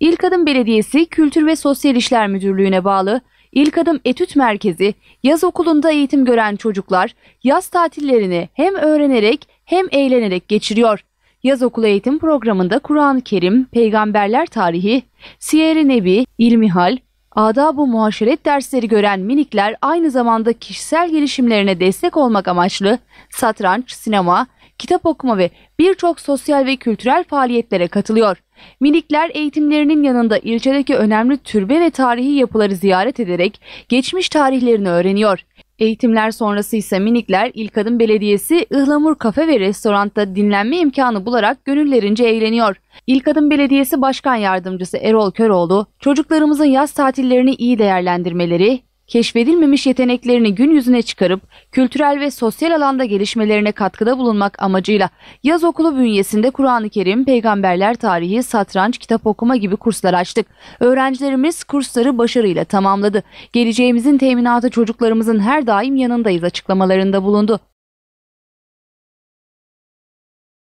İlk Adım Belediyesi Kültür ve Sosyal İşler Müdürlüğü'ne bağlı İlk Adım Etüt Merkezi yaz okulunda eğitim gören çocuklar yaz tatillerini hem öğrenerek hem eğlenerek geçiriyor. Yaz okulu eğitim programında Kur'an-ı Kerim, Peygamberler Tarihi, Siyer-i Nebi, İlmihal, Adab-ı Muhaşeret dersleri gören minikler aynı zamanda kişisel gelişimlerine destek olmak amaçlı satranç, sinema, kitap okuma ve birçok sosyal ve kültürel faaliyetlere katılıyor. Minikler eğitimlerinin yanında ilçedeki önemli türbe ve tarihi yapıları ziyaret ederek geçmiş tarihlerini öğreniyor. Eğitimler sonrası ise minikler İlk Adım Belediyesi Ihlamur Kafe ve Restoranda dinlenme imkanı bularak gönüllerince eğleniyor. İlk Adım Belediyesi Başkan Yardımcısı Erol Köroğlu, çocuklarımızın yaz tatillerini iyi değerlendirmeleri, keşfedilmemiş yeteneklerini gün yüzüne çıkarıp kültürel ve sosyal alanda gelişmelerine katkıda bulunmak amacıyla yaz okulu bünyesinde Kur'an-ı Kerim, peygamberler tarihi, satranç, kitap okuma gibi kurslar açtık. Öğrencilerimiz kursları başarıyla tamamladı. Geleceğimizin teminatı çocuklarımızın her daim yanındayız açıklamalarında bulundu.